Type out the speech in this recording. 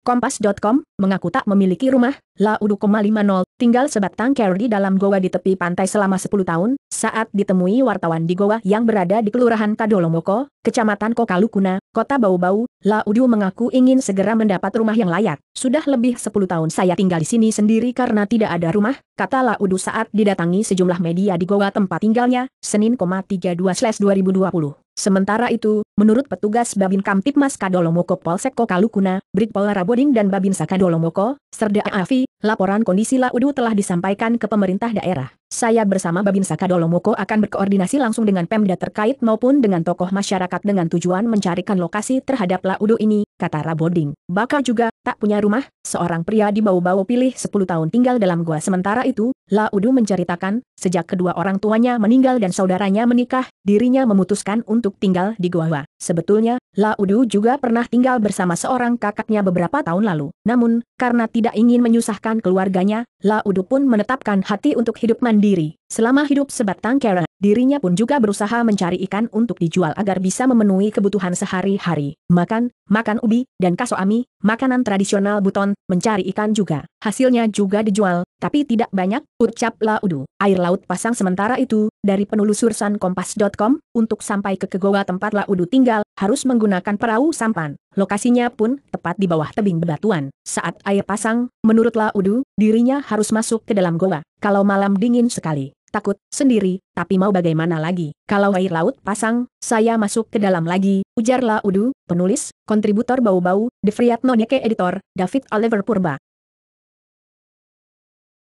Kompas.com, mengaku tak memiliki rumah, Laudu 50, tinggal sebatang kerdi di dalam goa di tepi pantai selama 10 tahun, saat ditemui wartawan di goa yang berada di Kelurahan Kadolomoko, Kecamatan Kokalukuna, Kota Bau-Bau, Laudu mengaku ingin segera mendapat rumah yang layak. Sudah lebih 10 tahun saya tinggal di sini sendiri karena tidak ada rumah, kata Laudu saat didatangi sejumlah media di goa tempat tinggalnya, Senin, 32-2020. Sementara itu, menurut petugas Babin Kamtipmas Kadolomoko Polsek Kokalukuna, Britpol Raboding dan Babin Sakadolomoko, Serda Afi, laporan kondisi Laudu telah disampaikan ke pemerintah daerah. Saya bersama Babin Sakadolomoko akan berkoordinasi langsung dengan Pemda terkait maupun dengan tokoh masyarakat dengan tujuan mencarikan lokasi terhadap Laudu ini, kata Raboding. Bakal juga, tak punya rumah, seorang pria dibau-bau pilih 10 tahun tinggal dalam gua. Sementara itu, Laudu menceritakan, sejak kedua orang tuanya meninggal dan saudaranya menikah, dirinya memutuskan untuk tinggal di gua. Sebetulnya, Laudu juga pernah tinggal bersama seorang kakaknya beberapa tahun lalu. Namun, karena tidak ingin menyusahkan keluarganya, Laudu pun menetapkan hati untuk hidup mandiri. Selama hidup sebatang kera, Dirinya pun juga berusaha mencari ikan untuk dijual agar bisa memenuhi kebutuhan sehari-hari. Makan, makan ubi, dan kaso kasoami, makanan tradisional buton, mencari ikan juga. Hasilnya juga dijual, tapi tidak banyak, ucap Laudu. Air laut pasang sementara itu, dari penelusuran kompas.com, untuk sampai ke Kegoa tempat Laudu tinggal, harus menggunakan perahu sampan. Lokasinya pun tepat di bawah tebing bebatuan. Saat air pasang, menurut Laudu, dirinya harus masuk ke dalam goa. Kalau malam dingin sekali, takut, sendiri, tapi mau bagaimana lagi? Kalau air laut pasang, saya masuk ke dalam lagi, ujarlah Udu, penulis, kontributor bau-bau, The Friat Noneke Editor, David Oliver Purba.